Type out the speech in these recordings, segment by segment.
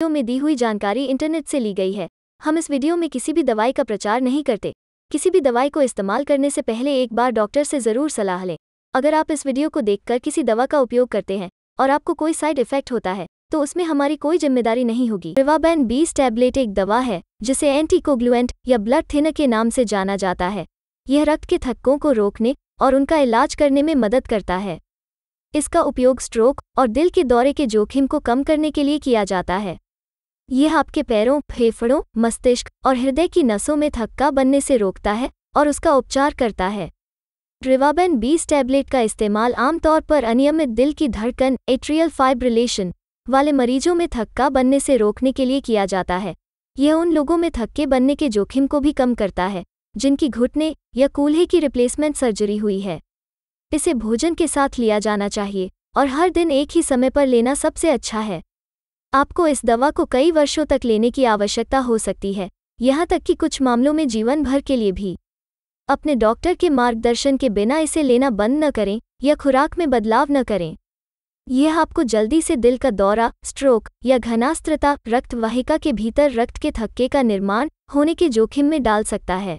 video में दी हुई जानकारी इंटरनेट से ली गई है हम इस वीडियो में किसी भी दवाई का प्रचार नहीं करते किसी भी दवाई को इस्तेमाल करने से पहले एक बार डॉक्टर से ज़रूर सलाह लें अगर आप इस वीडियो को देखकर किसी दवा का उपयोग करते हैं और आपको कोई साइड इफेक्ट होता है तो उसमें हमारी कोई जिम्मेदारी नहीं होगी रिवाबैन बीस टैबलेट एक दवा है जिसे एंटीकोग्लुएंट या ब्लड थिनर के नाम से जाना जाता है यह रक्त के थक्कों को रोकने और उनका इलाज करने में मदद करता है इसका उपयोग स्ट्रोक और दिल के दौरे के जोखिम को कम करने के लिए किया जाता है यह आपके पैरों फेफड़ों मस्तिष्क और हृदय की नसों में थक्का बनने से रोकता है और उसका उपचार करता है ड्रिवाबेन बीस टैबलेट का इस्तेमाल आमतौर पर अनियमित दिल की धड़कन एट्रियल फाइब्रिलेशन वाले मरीजों में थक्का बनने से रोकने के लिए किया जाता है यह उन लोगों में थक्के बनने के जोखिम को भी कम करता है जिनकी घुटने या कूल्हे की रिप्लेसमेंट सर्जरी हुई है इसे भोजन के साथ लिया जाना चाहिए और हर दिन एक ही समय पर लेना सबसे अच्छा है आपको इस दवा को कई वर्षों तक लेने की आवश्यकता हो सकती है यहाँ तक कि कुछ मामलों में जीवन भर के लिए भी अपने डॉक्टर के मार्गदर्शन के बिना इसे लेना बंद न करें या खुराक में बदलाव न करें यह आपको जल्दी से दिल का दौरा स्ट्रोक या घनास्त्रता रक्तवाहिका के भीतर रक्त के थक्के का निर्माण होने के जोखिम में डाल सकता है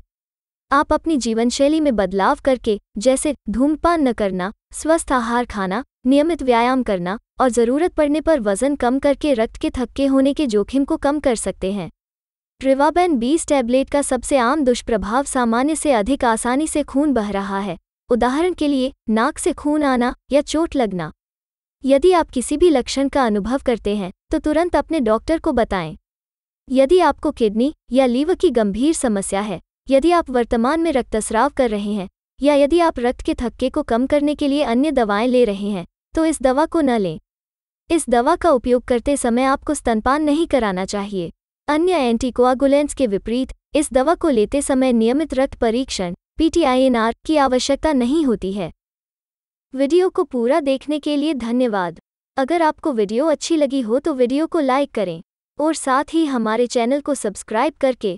आप अपनी जीवनशैली में बदलाव करके जैसे धूमपान न करना स्वस्थ आहार खाना नियमित व्यायाम करना और ज़रूरत पड़ने पर वजन कम करके रक्त के थक्के होने के जोखिम को कम कर सकते हैं ट्रिवाबेन बीस टैबलेट का सबसे आम दुष्प्रभाव सामान्य से अधिक आसानी से खून बह रहा है उदाहरण के लिए नाक से खून आना या चोट लगना यदि आप किसी भी लक्षण का अनुभव करते हैं तो तुरंत अपने डॉक्टर को बताएं यदि आपको किडनी या लीवर की गंभीर समस्या है यदि आप वर्तमान में रक्तस्राव कर रहे हैं या यदि आप रक्त के थक्के को कम करने के लिए अन्य दवाएं ले रहे हैं तो इस दवा को न लें इस दवा का उपयोग करते समय आपको स्तनपान नहीं कराना चाहिए अन्य एंटीकोआगुलेंस के विपरीत इस दवा को लेते समय नियमित रक्त परीक्षण पीटीआईएनआर की आवश्यकता नहीं होती है वीडियो को पूरा देखने के लिए धन्यवाद अगर आपको वीडियो अच्छी लगी हो तो वीडियो को लाइक करें और साथ ही हमारे चैनल को सब्सक्राइब करके